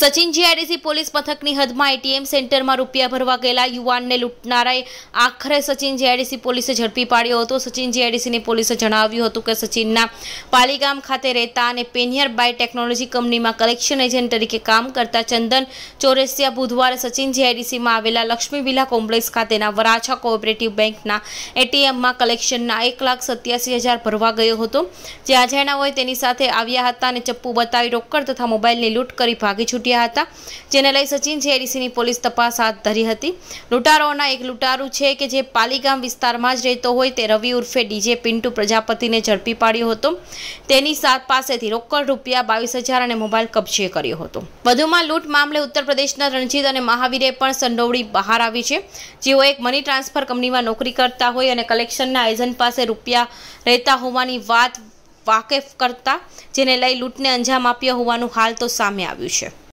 Sachin GRC police પથકની હદમાં ATM સેન્ટરમાં રૂપિયા ભરવા गेला યુવાનને લૂંટનારા આખરે સચિન જીઆરસી પોલીસે ઝડપી પાડ્યો હતો સચિન જીઆરસી ની પોલીસે જણાવ્યું હતું કે સચિન ના પાલીગામ ખાતે રહેતા અને પેનિયર બાય ટેકનોલોજી કંપનીમાં કલેક્શન એજન્ટ તરીકે કામ કરતા ચંદન ચોરેસિયા બુધવારે સચિન જીઆરસી માં આવેલા લક્ષ્મીવિલા કોમ્પ્લેક્સ ખાતેના વરાછા કોઓપરેટિવ બેંકના एटीएम માં કલેક્શન ના 1,87,000 ભરવા ગયો હતો જે આજાના હોય તેની સાથે આવ્યા હતા અને ચપ્પુ બતાવી રોકડ તથા મોબાઈલની લૂંટ કરી ભાગી છૂટ્યો લૂંટ્યા હતા જેને લઈ સચિન જેડીસીની પોલીસ તપાસ હાથ ધરી હતી લૂંટારોના એક લૂંટારું છે કે જે પાલીગામ વિસ્તારમાં જ રહેતો હોય તે રવિ ઉર્ફે ડીજે પિન્ટુ પ્રજાપતિને ઝડપી પાડ્યો હતો તેની પાસેથી રોકડ રૂપિયા બાવીસ હજાર અને મોબાઈલ કબજે કર્યો હતો વધુમાં લૂંટ મામલે ઉત્તર પ્રદેશના રણજીત અને મહાવીરે પણ સંડોવડી બહાર આવી છે જેઓ એક મની ટ્રાન્સફર કંપનીમાં નોકરી કરતા હોય અને કલેક્શનના એજન્ટ પાસે રૂપિયા રહેતા હોવાની વાત વાકેફ કરતા જેને લઈ લૂંટને અંજામ આપ્યો હોવાનું હાલ તો સામે આવ્યું છે